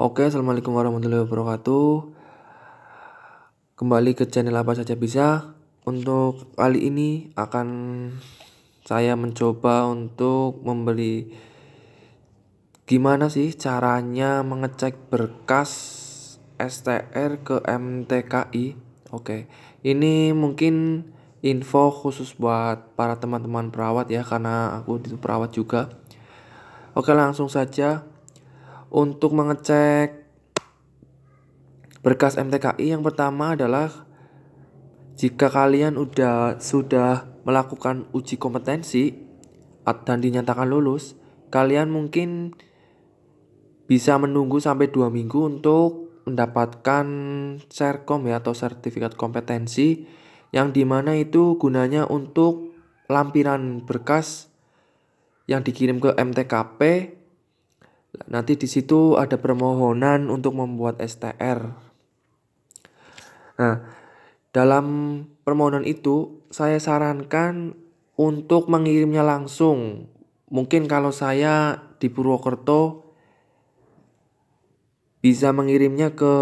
Oke, Assalamualaikum warahmatullahi wabarakatuh. Kembali ke channel apa saja bisa. Untuk kali ini akan saya mencoba untuk memberi gimana sih caranya mengecek berkas STR ke MTKI. Oke, ini mungkin info khusus buat para teman-teman perawat ya karena aku itu perawat juga. Oke, langsung saja untuk mengecek berkas MTKI yang pertama adalah jika kalian udah sudah melakukan uji kompetensi dan dinyatakan lulus, kalian mungkin bisa menunggu sampai dua minggu untuk mendapatkan serkom ya atau sertifikat kompetensi yang dimana itu gunanya untuk lampiran berkas yang dikirim ke MTKP Nanti di situ ada permohonan untuk membuat STR. Nah, dalam permohonan itu saya sarankan untuk mengirimnya langsung. Mungkin kalau saya di Purwokerto bisa mengirimnya ke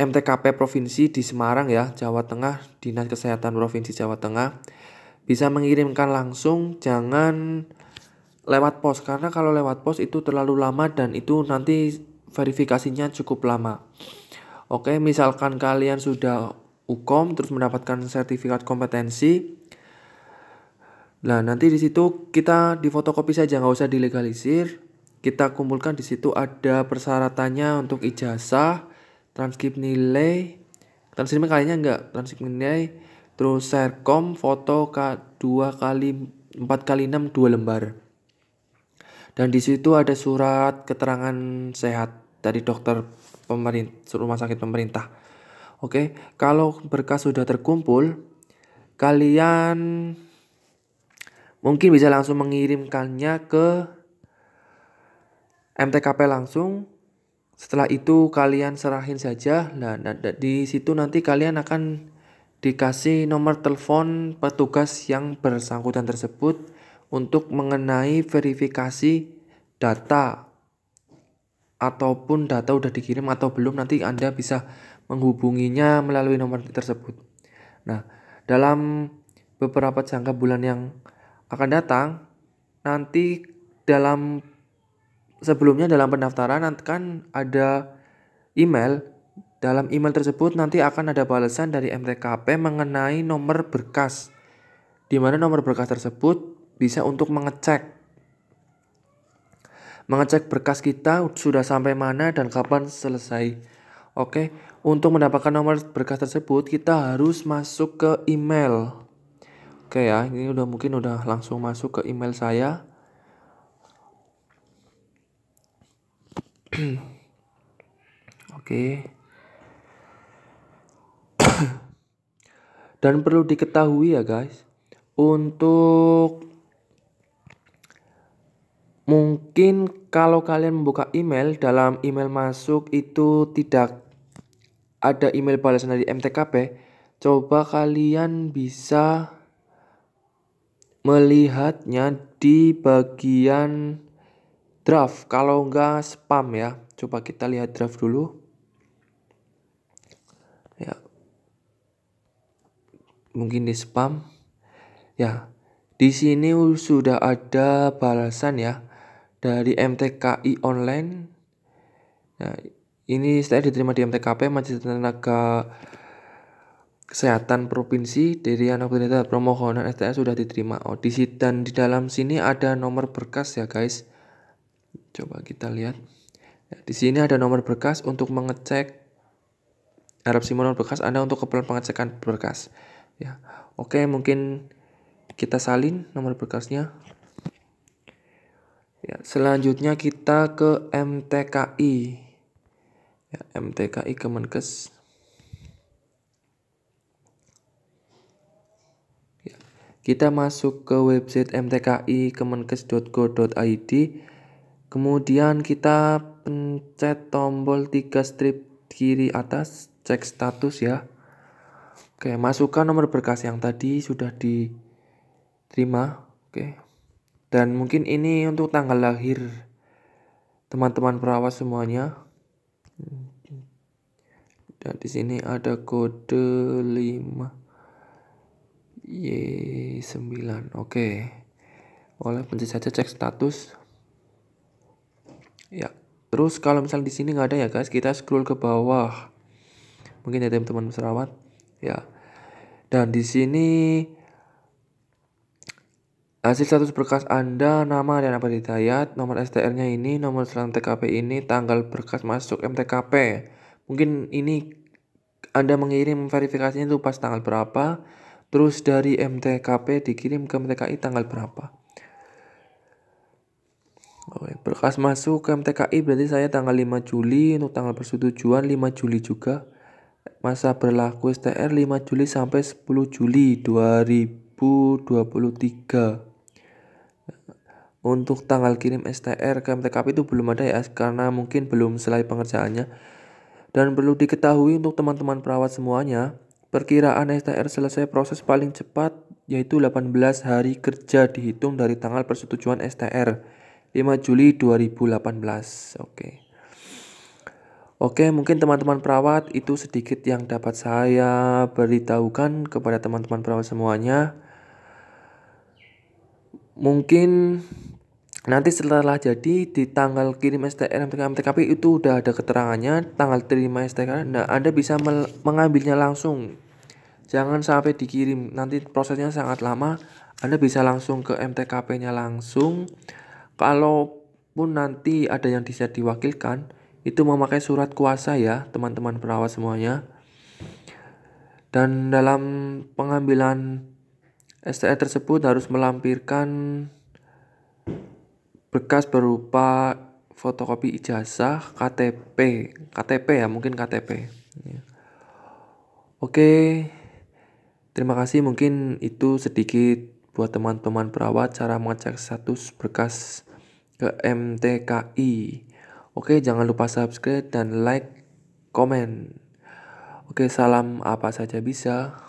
MTKP provinsi di Semarang ya, Jawa Tengah, Dinas Kesehatan Provinsi Jawa Tengah. Bisa mengirimkan langsung, jangan lewat pos karena kalau lewat pos itu terlalu lama dan itu nanti verifikasinya cukup lama. Oke, misalkan kalian sudah UKOM terus mendapatkan sertifikat kompetensi. Nah, nanti di situ kita di fotokopi saja nggak usah dilegalisir. Kita kumpulkan di situ ada persyaratannya untuk ijazah, transkrip nilai, transkrip kalinya enggak, transkrip nilai, terus serkom foto K2 kali empat kali enam dua lembar dan di situ ada surat keterangan sehat dari dokter pemerintah rumah sakit pemerintah. Oke, kalau berkas sudah terkumpul, kalian mungkin bisa langsung mengirimkannya ke MTKP langsung. Setelah itu kalian serahin saja. Nah, nah, nah, di situ nanti kalian akan dikasih nomor telepon petugas yang bersangkutan tersebut untuk mengenai verifikasi data ataupun data udah dikirim atau belum nanti Anda bisa menghubunginya melalui nomor tersebut. Nah, dalam beberapa jangka bulan yang akan datang nanti dalam sebelumnya dalam pendaftaran nanti kan ada email dalam email tersebut nanti akan ada balasan dari MTKP mengenai nomor berkas di mana nomor berkas tersebut bisa untuk mengecek mengecek berkas kita sudah sampai mana dan kapan selesai. Oke, untuk mendapatkan nomor berkas tersebut kita harus masuk ke email. Oke ya, ini udah mungkin udah langsung masuk ke email saya. Oke. dan perlu diketahui ya guys, untuk Mungkin kalau kalian membuka email dalam email masuk itu tidak ada email balasan dari MTKP, coba kalian bisa melihatnya di bagian draft. Kalau enggak spam ya. Coba kita lihat draft dulu. Ya. Mungkin di spam. Ya. Di sini sudah ada balasan ya dari MTKI online. Nah, ini saya diterima di MTKP Majelis Tenaga Kesehatan Provinsi dari anak penelitian Promohonan STS sudah diterima Oh di sini dan di dalam sini ada nomor berkas ya guys. Coba kita lihat. Nah, di sini ada nomor berkas untuk mengecek Arab Simon berkas Anda untuk keperluan pengecekan berkas. Ya. Oke, mungkin kita salin nomor berkasnya. Ya, selanjutnya kita ke MTKI. Ya, MTKI Kemenkes. Ya, kita masuk ke website mtki kemenkes.go.id. Kemudian kita pencet tombol 3 strip kiri atas, cek status ya. Oke, masukkan nomor berkas yang tadi sudah diterima. Oke. Dan mungkin ini untuk tanggal lahir teman-teman perawat semuanya. Dan di sini ada kode 5 Y9. Oke. Oleh pencet saja cek status. Ya. Terus kalau misalnya di sini nggak ada ya guys, kita scroll ke bawah. Mungkin ada ya, teman-teman perawat. Ya. Dan di sini Hasil status berkas Anda, nama dan apa ditayat nomor STR-nya ini, nomor surat TKP ini, tanggal berkas masuk MTKP. Mungkin ini Anda mengirim verifikasinya itu pas tanggal berapa, terus dari MTKP dikirim ke MTKI tanggal berapa. Oke, berkas masuk ke MTKI berarti saya tanggal 5 Juli untuk tanggal persetujuan 5 Juli juga. Masa berlaku STR 5 Juli sampai 10 Juli 2023 untuk tanggal kirim STR ke MTKP itu belum ada ya karena mungkin belum selai pengerjaannya dan perlu diketahui untuk teman-teman perawat semuanya perkiraan STR selesai proses paling cepat yaitu 18 hari kerja dihitung dari tanggal persetujuan STR 5 Juli 2018 oke Oke, mungkin teman-teman perawat itu sedikit yang dapat saya beritahukan kepada teman-teman perawat semuanya mungkin nanti setelah jadi di tanggal kirim STR MTK MTKP itu udah ada keterangannya tanggal terima STR nah Anda bisa mengambilnya langsung jangan sampai dikirim nanti prosesnya sangat lama Anda bisa langsung ke MTKP nya langsung kalaupun nanti ada yang bisa diwakilkan itu memakai surat kuasa ya teman-teman perawat semuanya dan dalam pengambilan STR tersebut harus melampirkan berkas berupa fotokopi ijazah, KTP, KTP ya mungkin KTP. Ya. Oke, terima kasih mungkin itu sedikit buat teman-teman perawat cara mengecek status berkas ke MTKI. Oke, jangan lupa subscribe dan like, komen. Oke, salam apa saja bisa.